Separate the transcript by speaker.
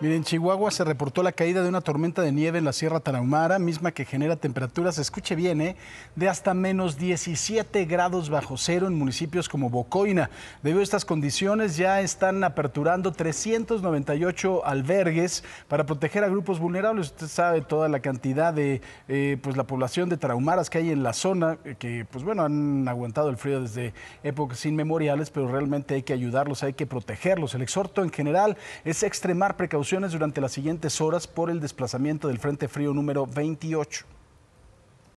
Speaker 1: Miren, en Chihuahua se reportó la caída de una tormenta de nieve en la Sierra Tarahumara, misma que genera temperaturas, escuche bien, ¿eh? de hasta menos 17 grados bajo cero en municipios como Bocoina. Debido a estas condiciones ya están aperturando 398 albergues para proteger a grupos vulnerables. Usted sabe toda la cantidad de eh, pues la población de tarahumaras que hay en la zona, eh, que pues bueno, han aguantado el frío desde épocas inmemoriales, pero realmente hay que ayudarlos, hay que protegerlos. El exhorto en general es extremar precauciones durante las siguientes horas por el desplazamiento del Frente Frío número 28.